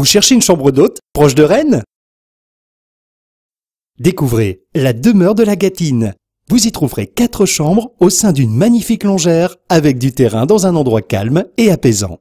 Vous cherchez une chambre d'hôte proche de Rennes Découvrez la demeure de la Gatine. Vous y trouverez quatre chambres au sein d'une magnifique longère avec du terrain dans un endroit calme et apaisant.